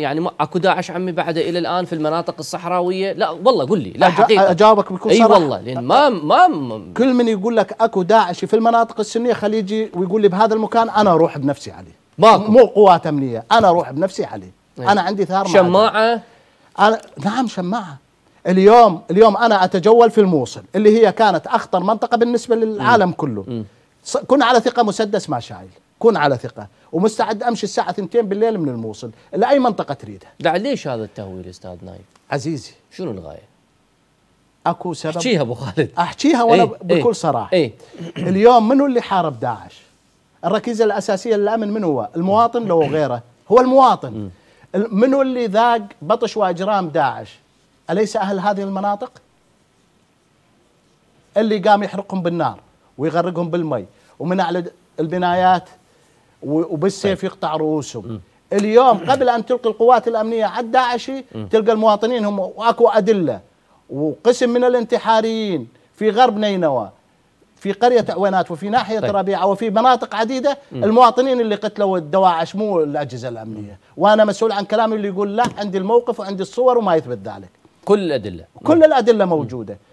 يعني اكو داعش عمي بعده الى الان في المناطق الصحراويه لا والله قل لي لا حقيقه اجاوبك بكل صراحه اي والله لان ما ما كل من يقول لك اكو داعش في المناطق السنيه خليه يجي ويقول لي بهذا المكان انا اروح بنفسي عليه ماكو مو قوات امنيه انا اروح بنفسي عليه ايه. انا عندي ثار شماعه أنا نعم شماعه اليوم اليوم انا اتجول في الموصل اللي هي كانت اخطر منطقه بالنسبه للعالم م. كله م. كنا على ثقه مسدس ما شايل اكون على ثقه ومستعد امشي الساعه 2 بالليل من الموصل لاي منطقه تريدها دع ليش هذا التهويل استاذ نايف عزيزي شنو الغايه اكو سبب احكيها ابو خالد احكيها وانا إيه،, ايه بكل صراحه ايه اليوم منو اللي حارب داعش الركيزه الاساسيه للامن من هو المواطن لو غيره هو المواطن منو اللي ذاق بطش واجرام داعش اليس اهل هذه المناطق اللي قام يحرقهم بالنار ويغرقهم بالمي ومنع البنايات وبالسيف طيب. يقطع رؤوسهم اليوم قبل ان تلقي القوات الامنيه على الداعشي تلقى المواطنين هم واكو ادله وقسم من الانتحاريين في غرب نينوى في قرية عوينات وفي ناحية طيب. ربيعة وفي مناطق عديدة م. المواطنين اللي قتلوا الدواعش مو الأجهزة الأمنية وأنا مسؤول عن كلامي اللي يقول لا عندي الموقف وعندي الصور وما يثبت ذلك كل الأدلة كل الأدلة موجودة م.